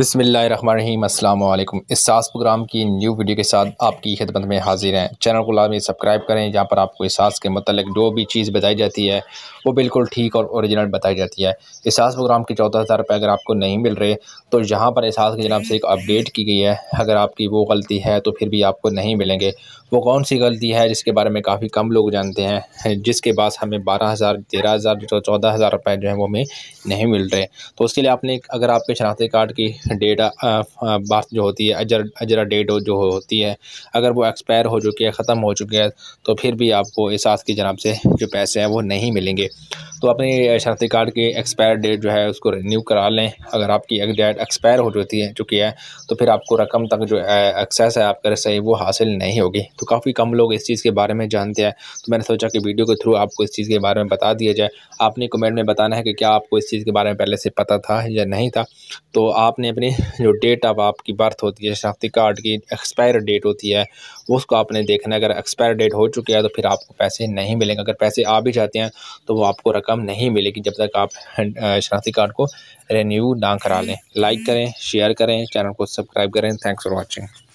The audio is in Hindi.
बसमीम अल्लाम सास प्रोग्राम की न्यू वीडियो के साथ आपकी खिदमत में हाजिर हैं चैनल को लाजमी सब्सक्राइब करें जहाँ पर आपको इसास के मतलब जो भी चीज़ बताई जाती है वो बिल्कुल ठीक और ओरिजिनल बताई जाती है सास प्रोग्राम के चौदह हज़ार रुपये अगर आपको नहीं मिल रहे तो यहाँ पर इसास की जनाब से एक अपडेट की गई है अगर आपकी वो गलती है तो फिर भी आपको नहीं मिलेंगे वो कौन सी गलती है जिसके बारे में काफ़ी कम लोग जानते हैं जिसके बाद हमें बारह हज़ार तेरह हज़ार चौदह हज़ार रुपये जो है वो हमें नहीं मिल रहे तो उसके लिए आपने अगर आपके शनाख्ती कार्ड की डेट बर्थ जो होती है अजर अजरा डेट जो होती है अगर वो एक्सपायर हो चुकी है ख़त्म हो चुकी है तो फिर भी आपको इसास की जनाब से जो पैसे हैं वो नहीं मिलेंगे तो अपने शनाती कार्ड के एक्सपायर डेट जो है उसको रिन्यू करा लें अगर आपकी एक डेट एक्सपायर हो जाती है चुकी है तो फिर आपको रकम तक जो एक्सेस है आपका सही वो हासिल नहीं होगी तो काफ़ी कम लोग इस चीज़ के बारे में जानते हैं तो मैंने सोचा कि वीडियो के थ्रू आपको इस चीज़ के बारे में बता दिया जाए आपने कमेंट में बताना है कि क्या आपको इस चीज़ के बारे में पहले से पता था या नहीं था तो आपने अपनी जो डेट ऑफ आपकी बर्थ होती है शनाख्ती कार्ड की एक्सपायर डेट होती है उसको आपने देखना अगर एक्सपायर डेट हो चुकी है तो फिर आपको पैसे नहीं मिलेंगे अगर पैसे आ भी जाते हैं तो वो आपको रकम रकम नहीं मिलेगी जब तक आप शनाख्ती कार्ड को रेन्यू ना करा लें लाइक करें शेयर करें चैनल को सब्सक्राइब करें थैंक्स फॉर वॉचिंग